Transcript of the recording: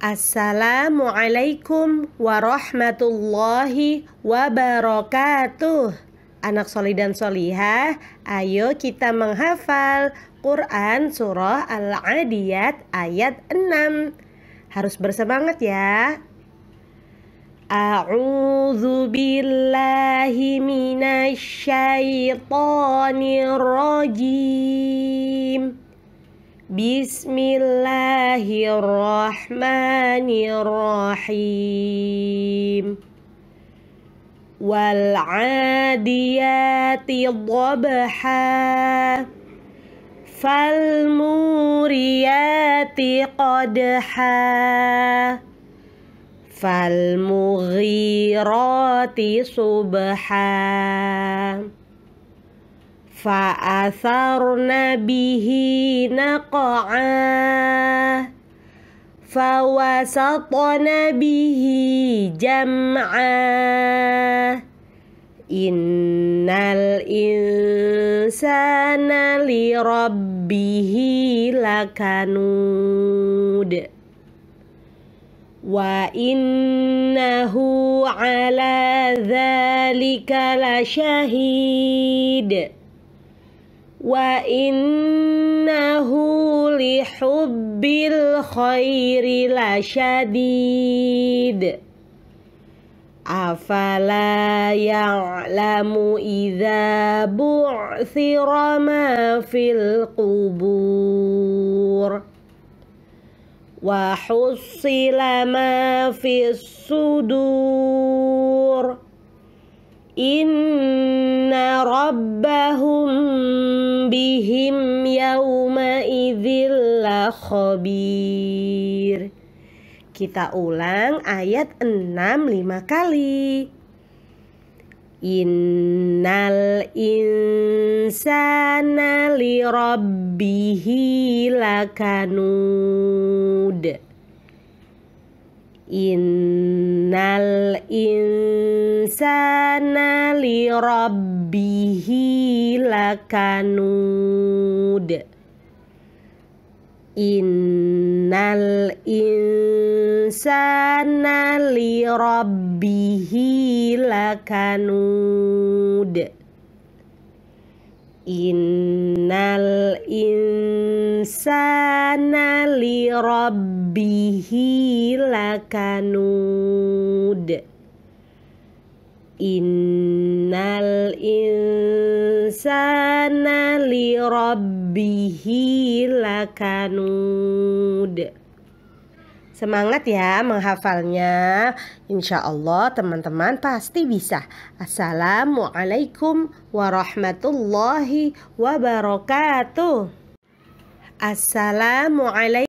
Assalamualaikum warahmatullahi wabarakatuh Anak soli dan solihah Ayo kita menghafal Quran Surah Al-Adiyat ayat 6 Harus bersemangat ya A'udzu billahi minasy syaithanir rajim بسم الله الرحمن الرحيم والعاديات ضبحا فالموريات قدحا فالمغيرات صبحا Fa'athar nabihinako a fa wasakona bihi jam a inal insa nali rabbihi lakadud wa innahu ala zalika la shahid. وإنه لحب الخير لشديد أفلا يعلم إذا بعثر ما في القبور وحصل ما في الصدور إن bihim yauma khabir. Kita ulang ayat enam lima kali. Innal insana li rabbihi lakanud Innal insana insana rabbihi lakanud Innal insana rabbihi lakanud Innal insana rabbihi lakanud Innal insana li rabbihi lakanud Semangat ya menghafalnya Insya Allah teman-teman pasti bisa Assalamualaikum warahmatullahi wabarakatuh Assalamualaikum